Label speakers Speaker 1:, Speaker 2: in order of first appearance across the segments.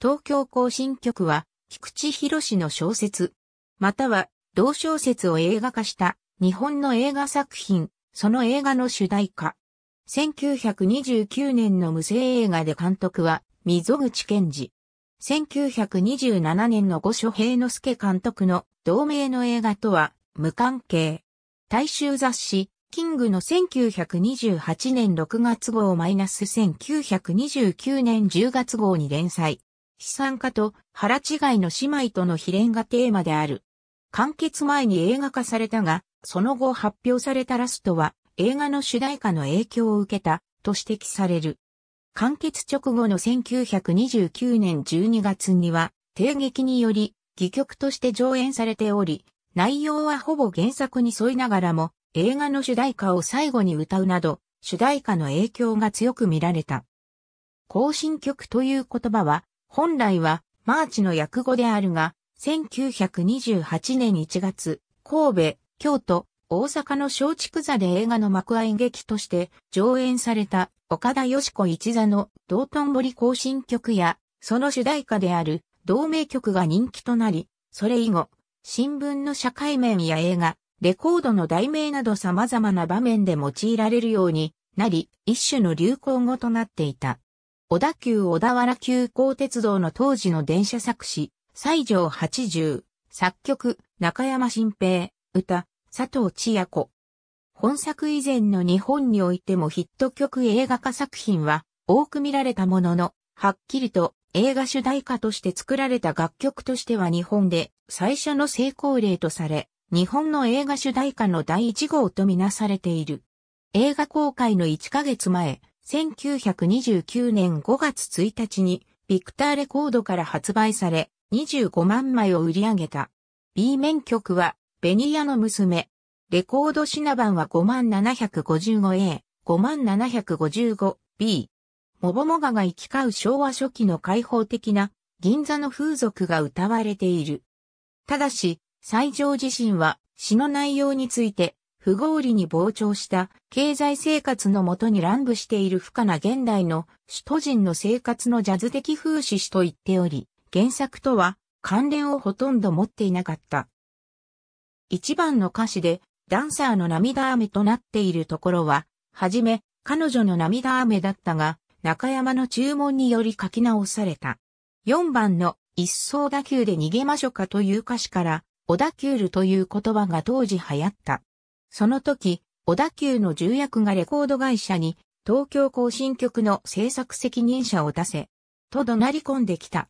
Speaker 1: 東京行進曲は、菊池博の小説、または、同小説を映画化した日本の映画作品、その映画の主題歌。1929年の無声映画で監督は、溝口健二。1927年の五所平之助監督の同名の映画とは無関係。大衆雑誌、キングの1928年6月号 -1929 年10月号に連載。資産家と腹違いの姉妹との比恋がテーマである。完結前に映画化されたが、その後発表されたラストは映画の主題歌の影響を受けたと指摘される。完結直後の1929年12月には、定劇により、戯曲として上演されており、内容はほぼ原作に沿いながらも、映画の主題歌を最後に歌うなど、主題歌の影響が強く見られた。更新曲という言葉は、本来はマーチの訳語であるが、1928年1月、神戸、京都、大阪の松竹座で映画の幕愛劇として上演された岡田義子一座の道頓堀行進曲や、その主題歌である同名曲が人気となり、それ以後、新聞の社会面や映画、レコードの題名など様々な場面で用いられるようになり、一種の流行語となっていた。小田急小田原急行鉄道の当時の電車作詞、西条80、作曲、中山新平、歌、佐藤千夜子。本作以前の日本においてもヒット曲映画化作品は多く見られたものの、はっきりと映画主題歌として作られた楽曲としては日本で最初の成功例とされ、日本の映画主題歌の第一号とみなされている。映画公開の1ヶ月前、1929年5月1日にビクターレコードから発売され25万枚を売り上げた。B 面曲はベニヤの娘。レコードシナバンは 5755A、5755B。モボモガが行き交う昭和初期の開放的な銀座の風俗が歌われている。ただし、西条自身は詩の内容について不合理に膨張した経済生活のもとに乱舞している不可な現代の首都人の生活のジャズ的風刺史と言っており、原作とは関連をほとんど持っていなかった。一番の歌詞でダンサーの涙雨となっているところは、はじめ彼女の涙雨だったが、中山の注文により書き直された。4番の一層打球で逃げましょかという歌詞から、小田キュールという言葉が当時流行った。その時、小田急の重役がレコード会社に、東京行進局の制作責任者を出せ、と怒鳴り込んできた。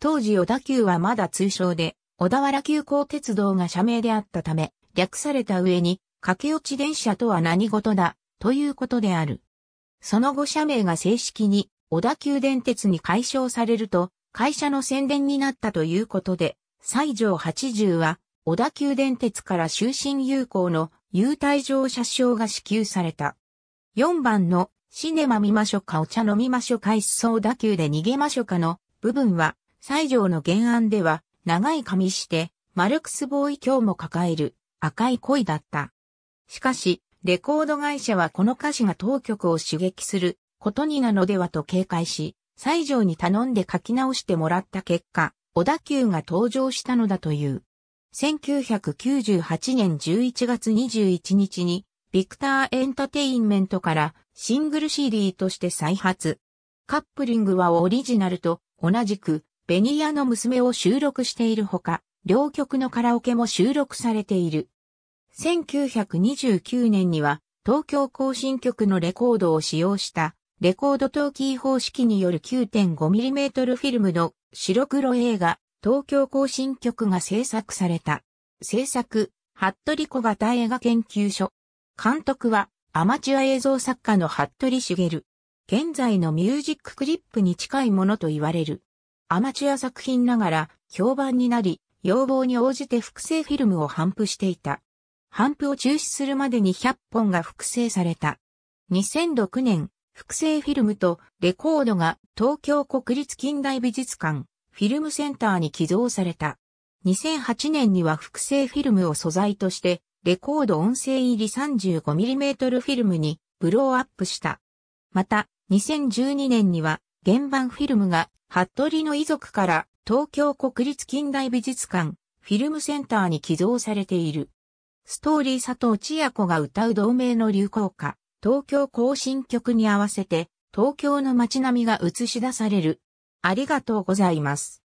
Speaker 1: 当時小田急はまだ通称で、小田原急行鉄道が社名であったため、略された上に、駆け落ち電車とは何事だ、ということである。その後社名が正式に、小田急電鉄に解消されると、会社の宣伝になったということで、西条80は、小田急電鉄から終身有効の優待状車証が支給された。4番のシネマ見ましょかお茶飲みましょか一層打球で逃げましょかの部分は、西条の原案では、長い髪して、マルクスボーイ今日も抱える赤い恋だった。しかし、レコード会社はこの歌詞が当局を刺激することになのではと警戒し、西条に頼んで書き直してもらった結果、小田急が登場したのだという。1998年11月21日に、ビクターエンタテインメントからシングル CD として再発。カップリングはオリジナルと同じくベニヤの娘を収録しているほか、両曲のカラオケも収録されている。1929年には東京更新曲のレコードを使用したレコードトーキー方式による 9.5mm フィルムの白黒映画東京行進局が制作された。制作、服部小型映画研究所。監督は、アマチュア映像作家の服部茂。現在のミュージッククリップに近いものと言われる。アマチュア作品ながら評判になり、要望に応じて複製フィルムを頒布していた。反布を中止するまでに100本が複製された。2006年、複製フィルムとレコードが東京国立近代美術館フィルムセンターに寄贈された。2008年には複製フィルムを素材として、レコード音声入り 35mm フィルムにブローアップした。また、2012年には、原版フィルムが、服部の遺族から東京国立近代美術館、フィルムセンターに寄贈されている。ストーリー佐藤千夜子が歌う同名の流行歌、東京行進曲に合わせて、東京の街並みが映し出されるありがとうございます。